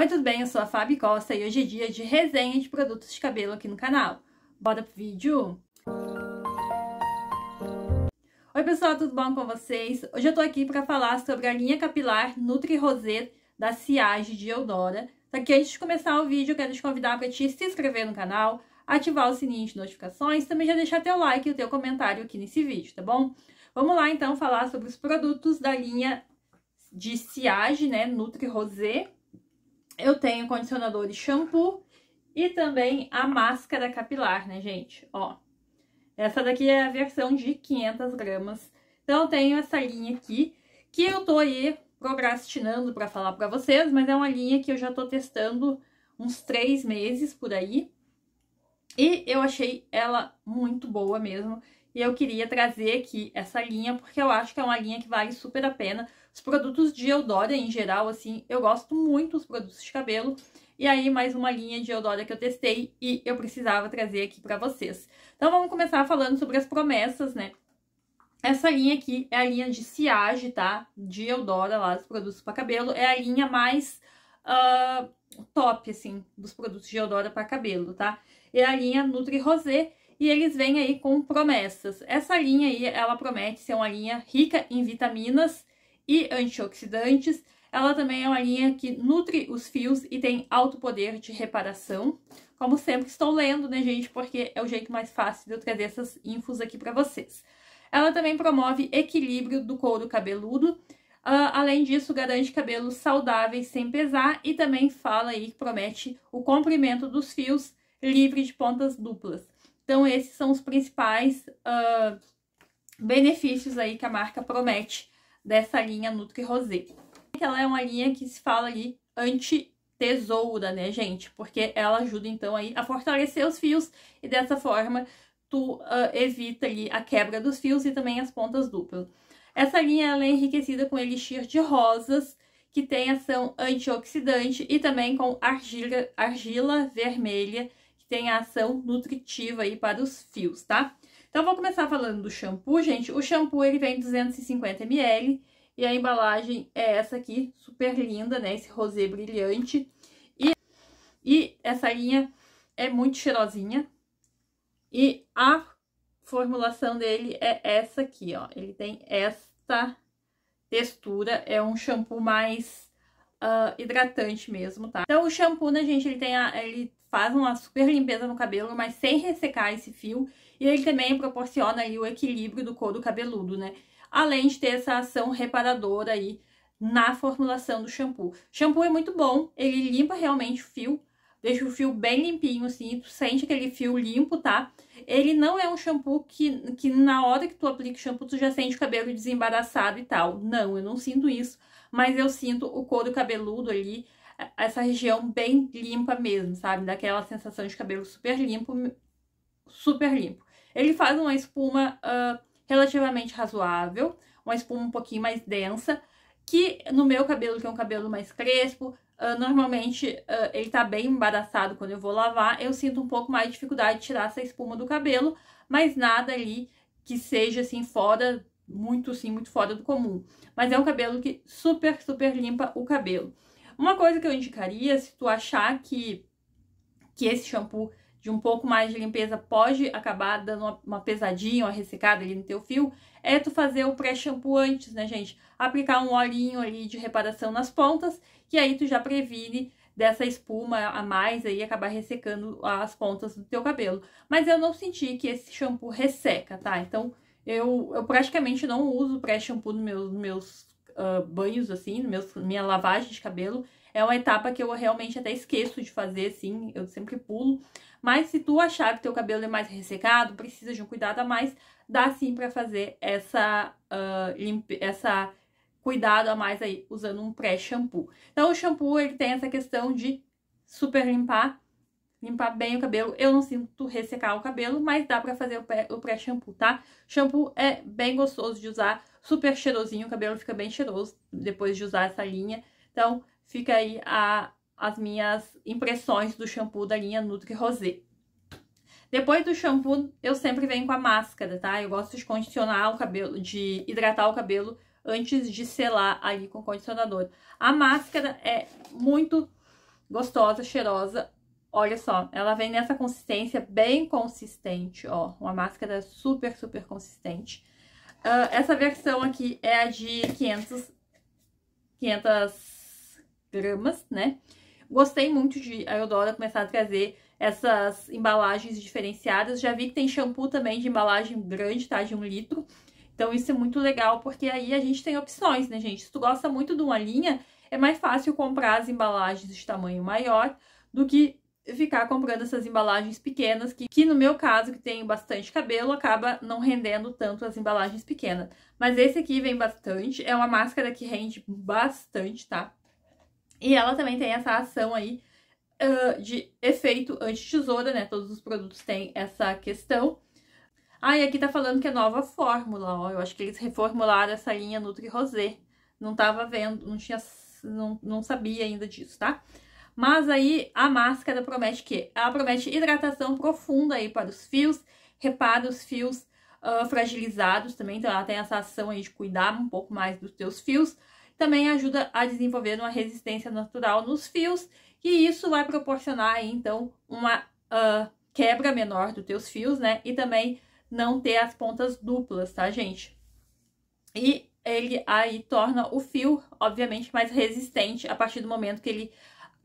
Oi, tudo bem? Eu sou a Fabi Costa e hoje é dia de resenha de produtos de cabelo aqui no canal. Bora pro vídeo? Oi, pessoal, tudo bom com vocês? Hoje eu tô aqui para falar sobre a linha capilar Nutri Rosé da Ciage de Eudora. Só que antes de começar o vídeo, eu quero te convidar para te se inscrever no canal, ativar o sininho de notificações, também já deixar teu like e o teu comentário aqui nesse vídeo, tá bom? Vamos lá, então, falar sobre os produtos da linha de Ciage, né, Nutri Rosé eu tenho condicionador e shampoo e também a máscara capilar, né, gente? Ó, essa daqui é a versão de 500 gramas. Então, eu tenho essa linha aqui, que eu tô aí procrastinando pra falar pra vocês, mas é uma linha que eu já tô testando uns três meses por aí. E eu achei ela muito boa mesmo. E eu queria trazer aqui essa linha, porque eu acho que é uma linha que vale super a pena. Os produtos de Eudora, em geral, assim, eu gosto muito dos produtos de cabelo. E aí, mais uma linha de Eudora que eu testei e eu precisava trazer aqui pra vocês. Então, vamos começar falando sobre as promessas, né? Essa linha aqui é a linha de Siage, tá? De Eudora, lá, dos produtos para cabelo. É a linha mais uh, top, assim, dos produtos de Eudora para cabelo, tá? É a linha Nutri Rosé e eles vêm aí com promessas. Essa linha aí, ela promete ser uma linha rica em vitaminas e antioxidantes. Ela também é uma linha que nutre os fios e tem alto poder de reparação. Como sempre, estou lendo, né, gente? Porque é o jeito mais fácil de eu trazer essas infos aqui para vocês. Ela também promove equilíbrio do couro cabeludo. Uh, além disso, garante cabelos saudáveis sem pesar e também fala aí que promete o comprimento dos fios livre de pontas duplas. Então, esses são os principais uh, benefícios aí que a marca promete dessa linha Nutri Rosé. Ela é uma linha que se fala ali anti-tesoura, né, gente? Porque ela ajuda, então, aí a fortalecer os fios e dessa forma tu uh, evita ali a quebra dos fios e também as pontas duplas. Essa linha ela é enriquecida com elixir de rosas, que tem ação antioxidante, e também com argila, argila vermelha, que tem ação nutritiva aí para os fios, tá? Então, vou começar falando do shampoo, gente. O shampoo, ele vem 250 ml e a embalagem é essa aqui, super linda, né? Esse rosé brilhante. E, e essa linha é muito cheirosinha. E a formulação dele é essa aqui, ó. Ele tem esta textura, é um shampoo mais uh, hidratante mesmo, tá? Então, o shampoo, né, gente, ele, tem a, ele faz uma super limpeza no cabelo, mas sem ressecar esse fio. E ele também proporciona aí o equilíbrio do couro cabeludo, né? Além de ter essa ação reparadora aí na formulação do shampoo. shampoo é muito bom, ele limpa realmente o fio, deixa o fio bem limpinho, assim, tu sente aquele fio limpo, tá? Ele não é um shampoo que, que na hora que tu aplica o shampoo, tu já sente o cabelo desembaraçado e tal. Não, eu não sinto isso, mas eu sinto o couro cabeludo ali, essa região bem limpa mesmo, sabe? Daquela sensação de cabelo super limpo, super limpo. Ele faz uma espuma uh, relativamente razoável, uma espuma um pouquinho mais densa, que no meu cabelo, que é um cabelo mais crespo, uh, normalmente uh, ele tá bem embaraçado quando eu vou lavar, eu sinto um pouco mais de dificuldade de tirar essa espuma do cabelo, mas nada ali que seja assim fora, muito sim, muito fora do comum. Mas é um cabelo que super, super limpa o cabelo. Uma coisa que eu indicaria, se tu achar que, que esse shampoo de um pouco mais de limpeza pode acabar dando uma, uma pesadinha, uma ressecada ali no teu fio, é tu fazer o pré-shampoo antes, né, gente? Aplicar um olhinho ali de reparação nas pontas, que aí tu já previne dessa espuma a mais aí acabar ressecando as pontas do teu cabelo. Mas eu não senti que esse shampoo resseca, tá? Então, eu, eu praticamente não uso pré-shampoo nos meus, meus uh, banhos, assim, meus, minha lavagem de cabelo. É uma etapa que eu realmente até esqueço de fazer, assim, eu sempre pulo. Mas se tu achar que teu cabelo é mais ressecado, precisa de um cuidado a mais, dá sim pra fazer essa, uh, limpe... essa cuidado a mais aí, usando um pré-shampoo. Então, o shampoo, ele tem essa questão de super limpar, limpar bem o cabelo. Eu não sinto ressecar o cabelo, mas dá pra fazer o pré-shampoo, tá? Shampoo é bem gostoso de usar, super cheirosinho, o cabelo fica bem cheiroso depois de usar essa linha. Então, Fica aí a, as minhas impressões do shampoo da linha Nutri Rosé. Depois do shampoo, eu sempre venho com a máscara, tá? Eu gosto de condicionar o cabelo, de hidratar o cabelo antes de selar ali com o condicionador. A máscara é muito gostosa, cheirosa. Olha só, ela vem nessa consistência bem consistente, ó. Uma máscara super, super consistente. Uh, essa versão aqui é a de 500... 500 gramas, né? Gostei muito de a Eudora começar a trazer essas embalagens diferenciadas. Já vi que tem shampoo também de embalagem grande, tá? De um litro. Então isso é muito legal, porque aí a gente tem opções, né, gente? Se tu gosta muito de uma linha, é mais fácil comprar as embalagens de tamanho maior do que ficar comprando essas embalagens pequenas, que, que no meu caso, que tenho bastante cabelo, acaba não rendendo tanto as embalagens pequenas. Mas esse aqui vem bastante, é uma máscara que rende bastante, tá? E ela também tem essa ação aí uh, de efeito anti-tesoura, né? Todos os produtos têm essa questão. Ah, e aqui tá falando que é nova fórmula, ó. Eu acho que eles reformularam essa linha Nutri Rosé. Não tava vendo, não tinha, não, não sabia ainda disso, tá? Mas aí a máscara promete que ela promete hidratação profunda aí para os fios, repara os fios uh, fragilizados também, então ela tem essa ação aí de cuidar um pouco mais dos teus fios, também ajuda a desenvolver uma resistência natural nos fios, e isso vai proporcionar aí, então uma uh, quebra menor dos teus fios, né? E também não ter as pontas duplas, tá, gente? E ele aí torna o fio, obviamente, mais resistente a partir do momento que ele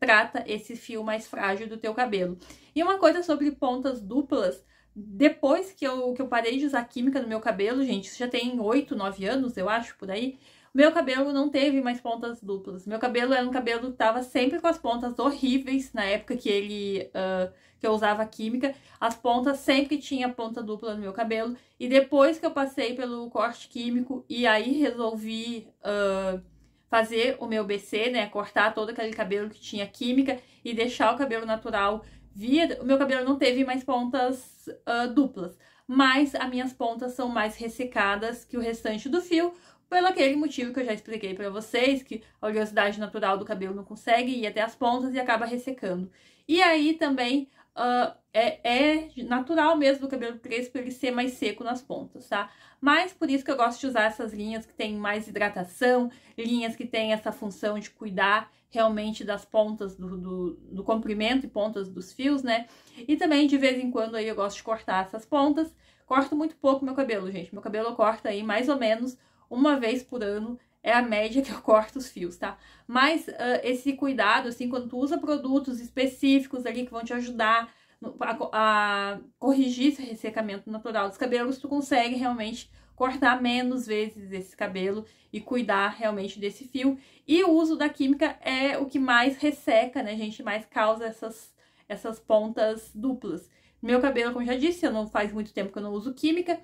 trata esse fio mais frágil do teu cabelo. E uma coisa sobre pontas duplas, depois que eu, que eu parei de usar química no meu cabelo, gente, isso já tem 8, 9 anos, eu acho, por aí, meu cabelo não teve mais pontas duplas. Meu cabelo era um cabelo que tava sempre com as pontas horríveis na época que ele uh, que eu usava química. As pontas sempre tinha ponta dupla no meu cabelo. E depois que eu passei pelo corte químico e aí resolvi uh, fazer o meu BC, né? Cortar todo aquele cabelo que tinha química e deixar o cabelo natural. vir, o meu cabelo não teve mais pontas uh, duplas mas as minhas pontas são mais ressecadas que o restante do fio, pelo aquele motivo que eu já expliquei para vocês, que a oleosidade natural do cabelo não consegue ir até as pontas e acaba ressecando. E aí também uh, é, é, natural mesmo do cabelo crespo ele ser mais seco nas pontas, tá? Mas por isso que eu gosto de usar essas linhas que tem mais hidratação, linhas que tem essa função de cuidar realmente das pontas do, do, do comprimento e pontas dos fios, né? E também de vez em quando aí eu gosto de cortar essas pontas, corto muito pouco meu cabelo, gente. Meu cabelo corta aí mais ou menos uma vez por ano é a média que eu corto os fios, tá? Mas uh, esse cuidado, assim, quando tu usa produtos específicos ali que vão te ajudar no, a, a, corrigir esse ressecamento natural dos cabelos, tu consegue realmente cortar menos vezes esse cabelo e cuidar realmente desse fio. E o uso da química é o que mais resseca, né, gente? Mais causa essas, essas pontas duplas. Meu cabelo, como já disse, eu não faz muito tempo que eu não uso química,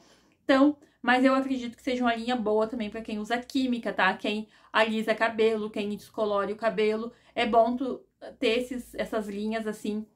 então, mas eu acredito que seja uma linha boa também para quem usa química, tá? Quem alisa cabelo, quem descolore o cabelo. É bom tu ter esses, essas linhas assim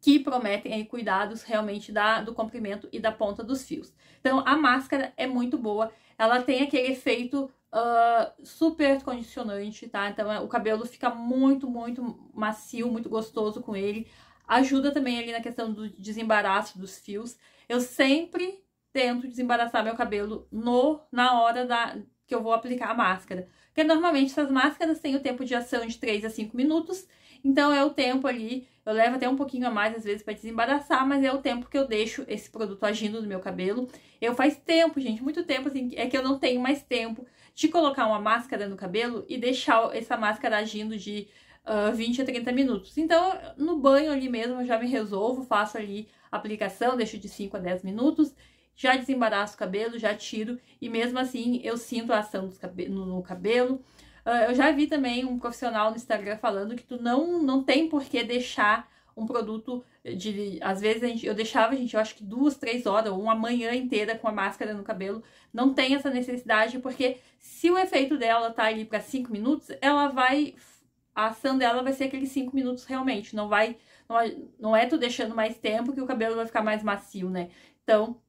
que prometem cuidados realmente da, do comprimento e da ponta dos fios. Então, a máscara é muito boa, ela tem aquele efeito uh, super condicionante, tá? Então, é, o cabelo fica muito, muito macio, muito gostoso com ele. Ajuda também ali na questão do desembaraço dos fios. Eu sempre tento desembaraçar meu cabelo no, na hora da, que eu vou aplicar a máscara. Porque normalmente essas máscaras têm o tempo de ação de 3 a 5 minutos, então é o tempo ali, eu levo até um pouquinho a mais às vezes para desembaraçar, mas é o tempo que eu deixo esse produto agindo no meu cabelo. Eu faz tempo, gente, muito tempo assim, é que eu não tenho mais tempo de colocar uma máscara no cabelo e deixar essa máscara agindo de uh, ah, 20 a 30 minutos. Então, no banho ali mesmo, eu já me resolvo, faço ali a aplicação, deixo de 5 a 10 minutos já desembaraço o cabelo, já tiro, e mesmo assim eu sinto a ação cabe no cabelo. Uh, eu já vi também um profissional no Instagram falando que tu não, não tem por que deixar um produto de. Às vezes gente, eu deixava, gente, eu acho que duas, três horas, ou uma manhã inteira com a máscara no cabelo. Não tem essa necessidade, porque se o efeito dela tá ali para cinco minutos, ela vai. A ação dela vai ser aqueles cinco minutos realmente. Não vai. Não, não é tu deixando mais tempo que o cabelo vai ficar mais macio, né? Então,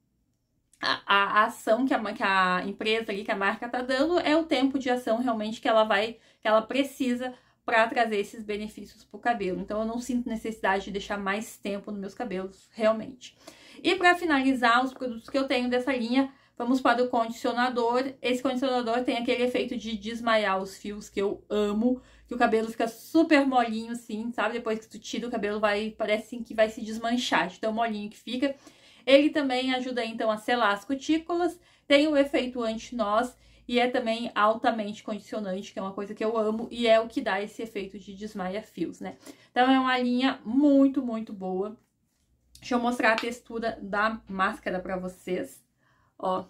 a, a, ação que a, que a empresa ali, que a marca está dando, é o tempo de ação realmente que ela vai, que ela precisa para trazer esses benefícios para o cabelo. Então, eu não sinto necessidade de deixar mais tempo nos meus cabelos, realmente. E para finalizar, os produtos que eu tenho dessa linha, vamos para o condicionador. Esse condicionador tem aquele efeito de desmaiar os fios, que eu amo, que o cabelo fica super molinho, assim, sabe? Depois que tu tira o cabelo, vai parece assim, que vai se desmanchar, de tão molinho que fica. Ele também ajuda então a selar as cutículas, tem o efeito anti-nós e é também altamente condicionante, que é uma coisa que eu amo e é o que dá esse efeito de desmaia fios, né? Então é uma linha muito, muito boa. Deixa eu mostrar a textura da máscara pra vocês, ó.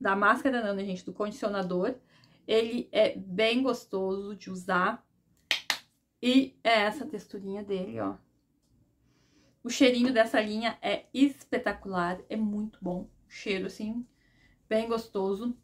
Da máscara não, né, gente? Do condicionador. Ele é bem gostoso de usar. E é essa texturinha dele, ó. O cheirinho dessa linha é espetacular, é muito bom. Cheiro, assim, bem gostoso.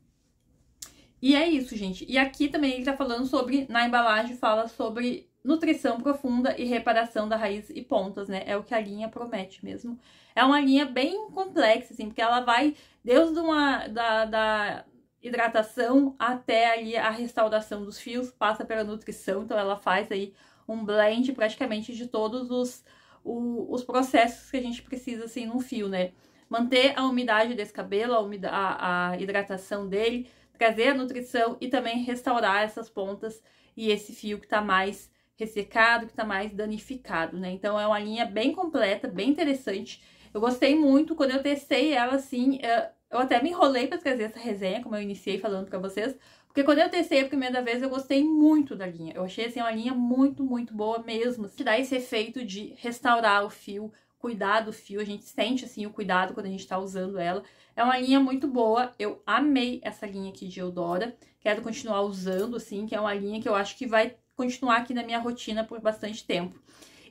E é isso, gente. E aqui também ele tá falando sobre, na embalagem fala sobre nutrição profunda e reparação da raiz e pontas, né? É o que a linha promete mesmo. É uma linha bem complexa, assim, porque ela vai desde de uma, da, da hidratação até ali a restauração dos fios, passa pela nutrição, então ela faz aí um blend praticamente de todos os o, os processos que a gente precisa, assim, num fio, né? Manter a umidade desse cabelo, a, umida, a, a hidratação dele, trazer a nutrição e também restaurar essas pontas e esse fio que tá mais ressecado, que tá mais danificado, né? Então, é uma linha bem completa, bem interessante. Eu gostei muito, quando eu testei ela, assim, eh, eu até me enrolei para trazer essa resenha, como eu iniciei falando para vocês, porque quando eu testei a primeira vez, eu gostei muito da linha. Eu achei, assim, uma linha muito, muito boa mesmo. Que dá esse efeito de restaurar o fio, cuidar do fio. A gente sente, assim, o cuidado quando a gente tá usando ela. É uma linha muito boa. Eu amei essa linha aqui de Eudora. Quero continuar usando, assim, que é uma linha que eu acho que vai continuar aqui na minha rotina por bastante tempo.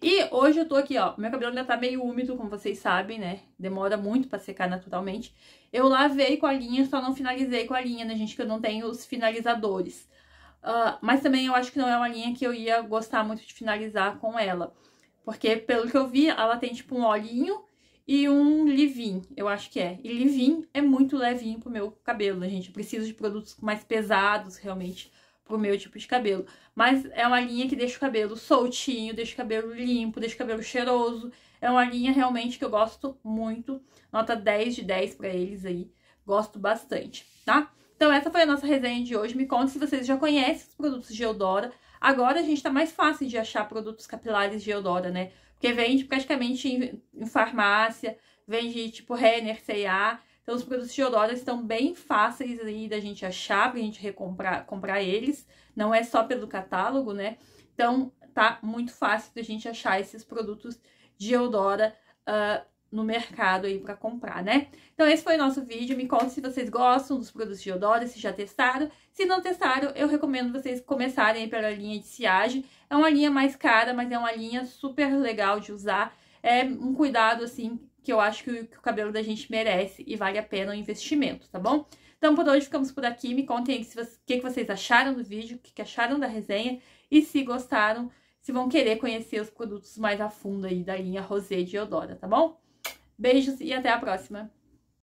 E hoje eu tô aqui, ó, meu cabelo ainda tá meio úmido, como vocês sabem, né? Demora muito pra secar naturalmente. Eu lavei com a linha, só não finalizei com a linha, né, gente? Que eu não tenho os finalizadores. Uh, mas também eu acho que não é uma linha que eu ia gostar muito de finalizar com ela. Porque, pelo que eu vi, ela tem tipo um olhinho e um livinho, eu acho que é. E livinho é muito levinho pro meu cabelo, né, gente? Eu preciso de produtos mais pesados, realmente, pro meu tipo de cabelo. Mas é uma linha que deixa o cabelo soltinho, deixa o cabelo limpo, deixa o cabelo cheiroso. É uma linha realmente que eu gosto muito. Nota 10 de 10 para eles aí. Gosto bastante, tá? Então essa foi a nossa resenha de hoje. Me conta se vocês já conhecem os produtos de Eudora. Agora a gente tá mais fácil de achar produtos capilares de Eudora, né? Porque vende praticamente em, em farmácia, vende tipo Renner, C&A. Então, os produtos odora estão bem fáceis aí da gente achar, pra gente recomprar comprar eles. Não é só pelo catálogo, né? Então, tá muito fácil da gente achar esses produtos de Eudora uh, no mercado aí para comprar, né? Então esse foi o nosso vídeo, me conta se vocês gostam dos produtos de odora, se já testaram. Se não testaram, eu recomendo vocês começarem aí pela linha de Siage. É uma linha mais cara, mas é uma linha super legal de usar. É um cuidado, assim, que eu acho que o, que o cabelo da gente merece e vale a pena o investimento, tá bom? Então, por hoje ficamos por aqui. Me contem o que, que vocês acharam do vídeo, o que, que acharam da resenha e se gostaram, se vão querer conhecer os produtos mais a fundo aí da linha Rosé de Eudora, tá bom? Beijos e até a próxima!